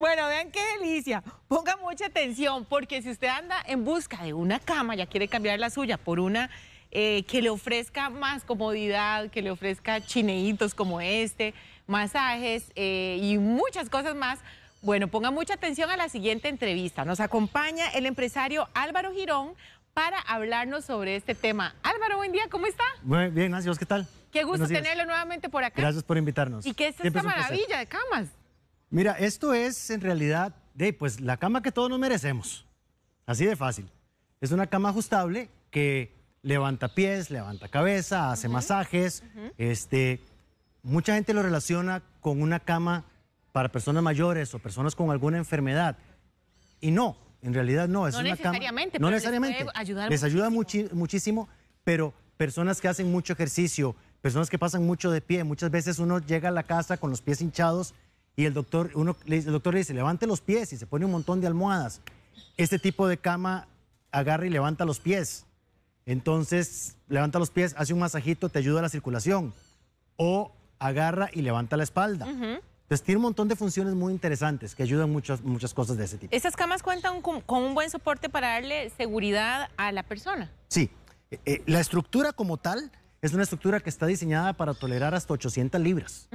Bueno, vean qué delicia. Ponga mucha atención, porque si usted anda en busca de una cama, ya quiere cambiar la suya por una eh, que le ofrezca más comodidad, que le ofrezca chineitos como este, masajes eh, y muchas cosas más, bueno, ponga mucha atención a la siguiente entrevista. Nos acompaña el empresario Álvaro Girón para hablarnos sobre este tema. Álvaro, buen día, ¿cómo está? Muy bien, gracias, ¿qué tal? Qué gusto tenerlo nuevamente por acá. Gracias por invitarnos. Y qué es esta maravilla de camas. Mira, esto es en realidad de pues la cama que todos nos merecemos. Así de fácil. Es una cama ajustable que levanta pies, levanta cabeza, hace masajes. Este, mucha gente lo relaciona con una cama para personas mayores o personas con alguna enfermedad. Y no, en realidad no. Es una necesariamente. Cama, no necesariamente. Les, ayuda muchísimo, pero personas que hacen mucho ejercicio, personas que pasan mucho de pie, muchas veces uno llega a la casa con los pies hinchados y el doctor, uno, el doctor le dice, levante los pies y se pone un montón de almohadas. Este tipo de cama agarra y levanta los pies. Entonces, levanta los pies, hace un masajito, te ayuda a la circulación. O agarra y levanta la espalda. Entonces tiene un montón de funciones muy interesantes que ayudan muchas, muchas cosas de ese tipo. ¿Esas camas cuentan con, un buen soporte para darle seguridad a la persona? Sí. Eh, eh, la estructura como tal es una estructura que está diseñada para tolerar hasta 800 libras.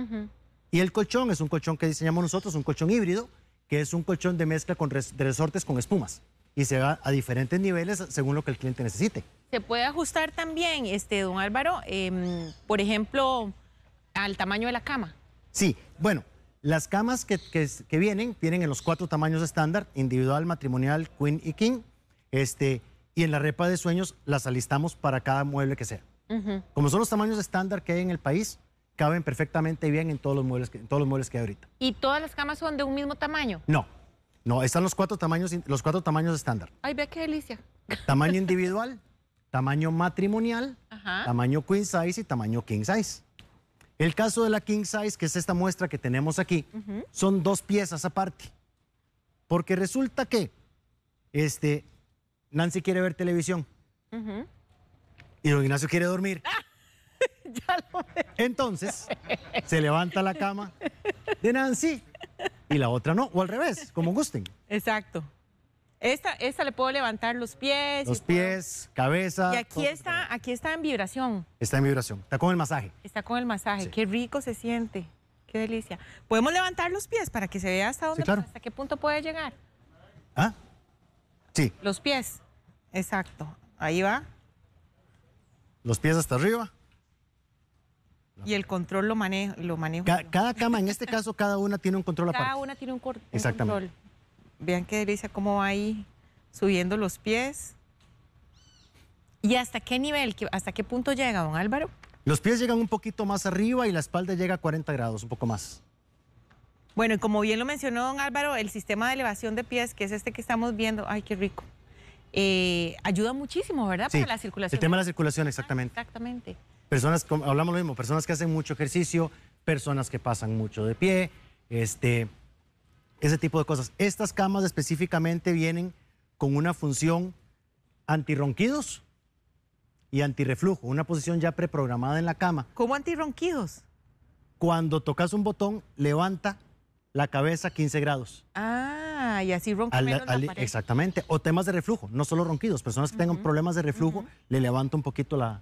Y el colchón es un colchón que diseñamos nosotros, un colchón híbrido, que es un colchón de mezcla con de resortes con espumas. Y se va a diferentes niveles según lo que el cliente necesite. Se puede ajustar también, este, don Álvaro, em, por ejemplo, al tamaño de la cama. Sí, bueno, las camas que, vienen, vienen en los cuatro tamaños estándar, individual, matrimonial, queen y king. Este, y en la repa de sueños las alistamos para cada mueble que sea. Como son los tamaños estándar que hay en el país, caben perfectamente bien en todos los muebles que, en todos los muebles que hay ahorita. ¿Y todas las camas son de un mismo tamaño? No, no, están los cuatro tamaños, los cuatro tamaños estándar. Ay, ve qué delicia. Tamaño individual, tamaño matrimonial, tamaño queen size y tamaño king size. El caso de la king size, que es esta muestra que tenemos aquí, son dos piezas aparte. Porque resulta que este, Nancy quiere ver televisión y don Ignacio quiere dormir. Entonces, se levanta la cama de Nancy y la otra no, o al revés, como gusten. Exacto. Esta, esta le puedo levantar los pies. Los pies, cabeza. Y aquí está, aquí está en vibración. Está en vibración. Está con el masaje. Está con el masaje. Qué rico se siente. Qué delicia. ¿Podemos levantar los pies para que se vea hasta dónde, hasta qué punto puede llegar? ¿Ah? Sí. Los pies. Exacto. Ahí va. Los pies hasta arriba y el control lo manejo. Lo manejo cada, cama, en este caso, cada una tiene un control aparte. Cada una tiene un, control. Exactamente. control. Vean que delicia cómo va ahí subiendo los pies. ¿Y hasta qué nivel, hasta qué punto llega, don Álvaro? Los pies llegan un poquito más arriba y la espalda llega a 40 grados, un poco más. Bueno, y como bien lo mencionó don Álvaro, el sistema de elevación de pies, que es este que estamos viendo, ay, qué rico, eh, ayuda muchísimo, ¿verdad? Para la circulación. El tema de la circulación, exactamente. exactamente personas, hablamos lo mismo, personas que hacen mucho ejercicio, personas que pasan mucho de pie, este, ese tipo de cosas. Estas camas específicamente vienen con una función antirronquidos y antirreflujo, una posición ya preprogramada en la cama. ¿Cómo antirronquidos? Cuando tocas un botón, levanta la cabeza 15 grados. Ah, y así ronca la Exactamente. O temas de reflujo, no solo ronquidos. Personas que tengan problemas de reflujo, le levanta un poquito la,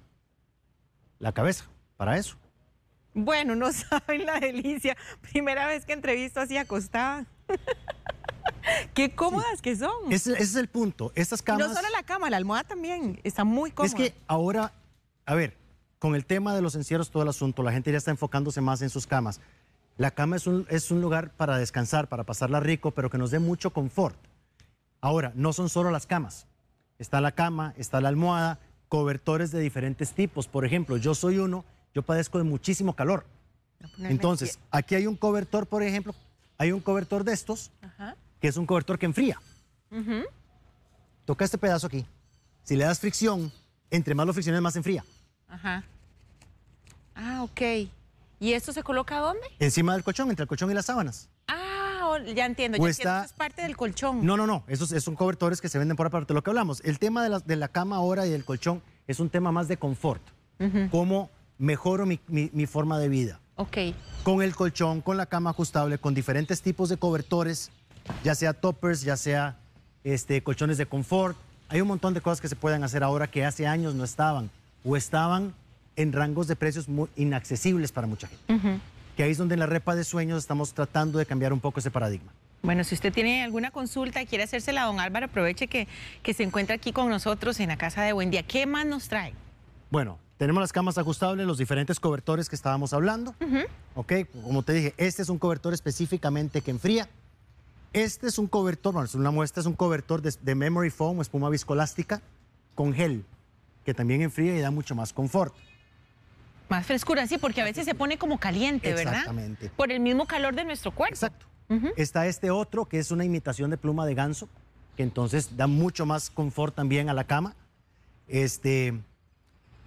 la cabeza para eso. Bueno, no saben la delicia. Primera vez que entrevisto así acostada. Qué cómodas que son. Ese, es el punto. Estas camas. No solo la cama, la almohada también está muy cómoda. Es que ahora, a ver, con el tema de los encierros, todo el asunto, la gente ya está enfocándose más en sus camas. La cama es un, es un lugar para descansar, para pasarla rico, pero que nos dé mucho confort. Ahora, no son solo las camas. Está la cama, está la almohada, cobertores de diferentes tipos. Por ejemplo, yo soy uno, yo padezco de muchísimo calor. Entonces, aquí hay un cobertor, por ejemplo, hay un cobertor de estos, que es un cobertor que enfría. Toca este pedazo aquí. Si le das fricción, entre más lo fricciones, más enfría. Ah, ok. ¿Y esto se coloca dónde? Encima del colchón, entre el colchón y las sábanas ya entiendo, ya entiendo, eso es parte del colchón. No, no, no, esos, es son cobertores que se venden por aparte, lo que hablamos. El tema de la, de la cama ahora y del colchón es un tema más de confort, cómo mejoro mi, forma de vida. Ok. Con el colchón, con la cama ajustable, con diferentes tipos de cobertores, ya sea toppers, ya sea este, colchones de confort. Hay un montón de cosas que se pueden hacer ahora que hace años no estaban o estaban en rangos de precios muy inaccesibles para mucha gente que ahí es donde en la repa de sueños estamos tratando de cambiar un poco ese paradigma. Bueno, si usted tiene alguna consulta y quiere hacérsela, don Álvaro, aproveche que, que se encuentra aquí con nosotros en la casa de Buen Día. ¿Qué más nos trae? Bueno, tenemos las camas ajustables, los diferentes cobertores que estábamos hablando. Ok, como te dije, este es un cobertor específicamente que enfría. Este es un cobertor, bueno, es una muestra, es un cobertor de, memory foam, espuma viscolástica, con gel, que también enfría y da mucho más confort. Más frescura, sí, porque a veces se pone como caliente, ¿verdad? Exactamente. Por el mismo calor de nuestro cuerpo. Exacto. Está este otro que es una imitación de pluma de ganso, que entonces da mucho más confort también a la cama. Este,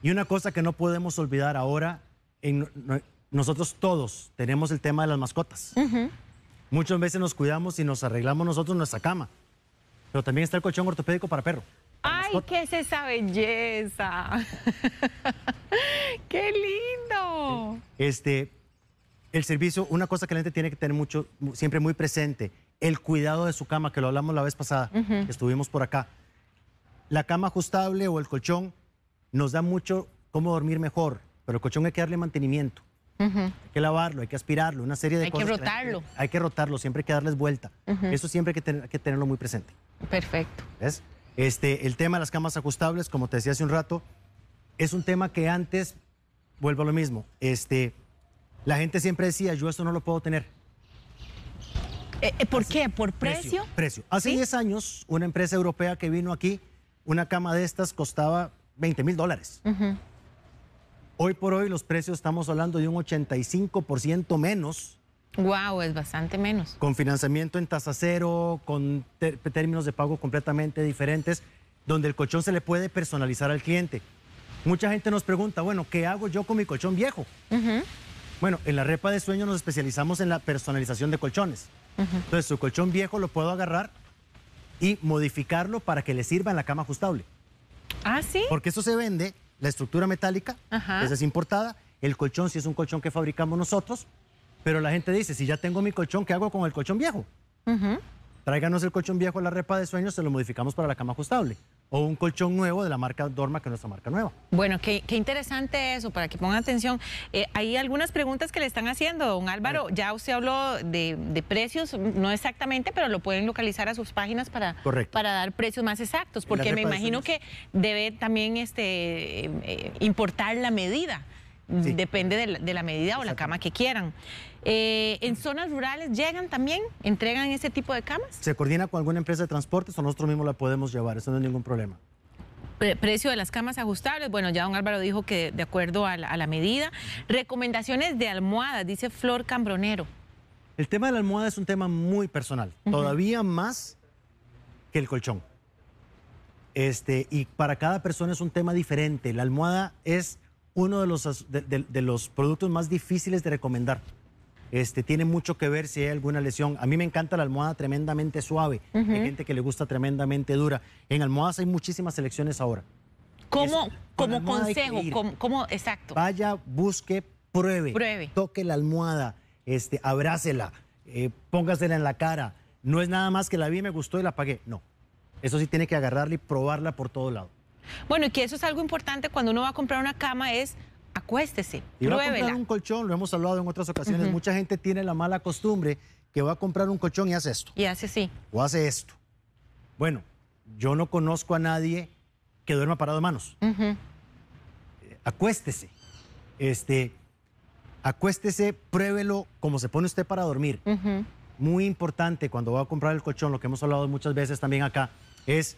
y una cosa que no podemos olvidar ahora, nosotros todos tenemos el tema de las mascotas. Muchas veces nos cuidamos y nos arreglamos nosotros nuestra cama. Pero también está el colchón ortopédico para perro qué es esa belleza! ¡Qué lindo! Este, el servicio, una cosa que la gente tiene que tener mucho, siempre muy presente, el cuidado de su cama, que lo hablamos la vez pasada, estuvimos por acá. La cama ajustable o el colchón nos da mucho cómo dormir mejor, pero el colchón hay que darle mantenimiento. Hay que lavarlo, hay que aspirarlo, una serie de cosas. Hay que rotarlo. hay, que rotarlo, siempre hay que darles vuelta. Eso siempre que, hay que tenerlo muy presente. Perfecto. ¿Ves? Este, el tema de las camas ajustables, como te decía hace un rato, es un tema que antes, vuelvo a lo mismo, este, la gente siempre decía, yo esto no lo puedo tener. Eh, eh, ¿Por qué? ¿Por precio? Precio. Hace 10 años, una empresa europea que vino aquí, una cama de estas costaba 20 mil dólares. Hoy por hoy los precios estamos hablando de un 85% menos Wow, es bastante menos. Con financiamiento en tasa cero, con términos de pago completamente diferentes, donde el colchón se le puede personalizar al cliente. Mucha gente nos pregunta, bueno, ¿qué hago yo con mi colchón viejo? Bueno, en la repa de sueño nos especializamos en la personalización de colchones. Entonces, su colchón viejo lo puedo agarrar y modificarlo para que le sirva en la cama ajustable. Ah, sí. Porque eso se vende, la estructura metálica, esa es importada. El colchón, si es un colchón que fabricamos nosotros, pero la gente dice, si ya tengo mi colchón, ¿qué hago con el colchón viejo? Traiganos Tráiganos el colchón viejo a la repa de sueños, se lo modificamos para la cama ajustable. O un colchón nuevo de la marca Dorma, que es nuestra marca nueva. Bueno, qué, interesante eso, para que pongan atención. Eh, hay algunas preguntas que le están haciendo, don Álvaro. Ya usted habló de, precios, no exactamente, pero lo pueden localizar a sus páginas para, para dar precios más exactos, porque me imagino que debe también este, eh, eh, importar la medida Depende de la, medida o la cama que quieran. Eh, ¿En zonas rurales llegan también? ¿Entregan ese tipo de camas? Se coordina con alguna empresa de transportes o nosotros mismos la podemos llevar, eso no es ningún problema precio de las camas ajustables. Bueno, ya don Álvaro dijo que de acuerdo a la, medida. Recomendaciones de almohadas, dice Flor Cambronero. El tema de la almohada es un tema muy personal, todavía más que el colchón. Este, y para cada persona es un tema diferente. La almohada es uno de los, de, los productos más difíciles de recomendar. Este, tiene mucho que ver si hay alguna lesión. A mí me encanta la almohada tremendamente suave. Hay gente que le gusta tremendamente dura. En almohadas hay muchísimas selecciones ahora. ¿Cómo, como consejo? ¿Cómo? exacto. Vaya, busque, pruebe, Toque la almohada, este, abrácela, eh, póngasela en la cara. No es nada más que la vi, me gustó y la pagué. No. Eso sí tiene que agarrarla y probarla por todo lado. Bueno, y que eso es algo importante cuando uno va a comprar una cama es acuéstese, y va a comprar un colchón, lo hemos hablado en otras ocasiones, mucha gente tiene la mala costumbre que va a comprar un colchón y hace esto. Y hace sí. O hace esto. Bueno, yo no conozco a nadie que duerma parado de manos. Eh, acuéstese. Este, acuéstese, pruébelo como se pone usted para dormir. Muy importante cuando va a comprar el colchón, lo que hemos hablado muchas veces también acá, es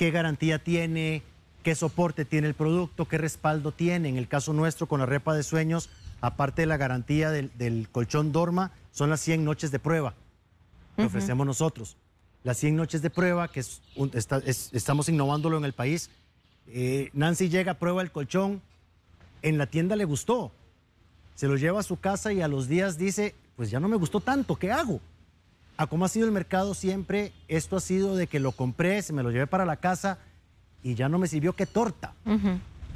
qué garantía tiene, qué soporte tiene el producto, qué respaldo tiene. En el caso nuestro, con la repa de sueños, aparte de la garantía del, colchón Dorma, son las 100 noches de prueba que ofrecemos nosotros. Las 100 noches de prueba, que estamos innovándolo en el país. Eh, Nancy llega, prueba el colchón, en la tienda le gustó, se lo lleva a su casa y a los días dice, pues ya no me gustó tanto, ¿qué hago? a cómo ha sido el mercado siempre, esto ha sido de que lo compré, se me lo llevé para la casa y ya no me sirvió que torta.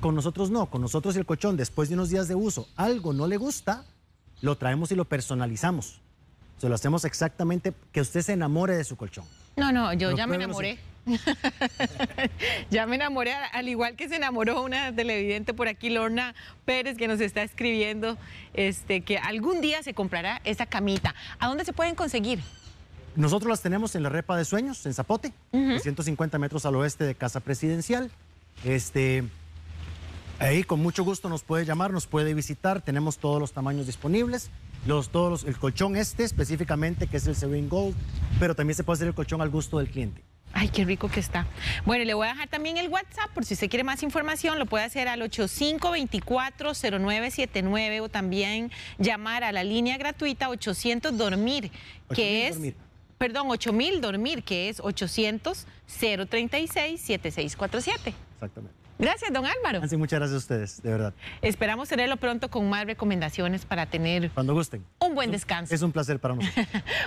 Con nosotros no, con nosotros el colchón, después de unos días de uso, algo no le gusta, lo traemos y lo personalizamos. Se lo hacemos exactamente que usted se enamore de su colchón. No, no, yo ya me enamoré. ya me enamoré, al igual que se enamoró una televidente por aquí, Lorna Pérez, que nos está escribiendo este, que algún día se comprará esa camita. ¿A dónde se pueden conseguir? Nosotros las tenemos en la Repa de Sueños, en Zapote, 150 metros al oeste de Casa Presidencial. Este, ahí con mucho gusto nos puede llamar, nos puede visitar, tenemos todos los tamaños disponibles. Los, todos el colchón este específicamente, que es el Serene Gold, pero también se puede hacer el colchón al gusto del cliente. Ay, qué rico que está. Bueno, le voy a dejar también el WhatsApp por si usted quiere más información, lo puede hacer al 8524-0979 o también llamar a la línea gratuita 800 Dormir, que es perdón, 8000 dormir, que es 800 036 7647. Exactamente. Gracias, don Álvaro. Así, muchas gracias a ustedes, de verdad. Esperamos tenerlo pronto con más recomendaciones para tener... Cuando gusten. Un buen descanso. Es un placer para nosotros.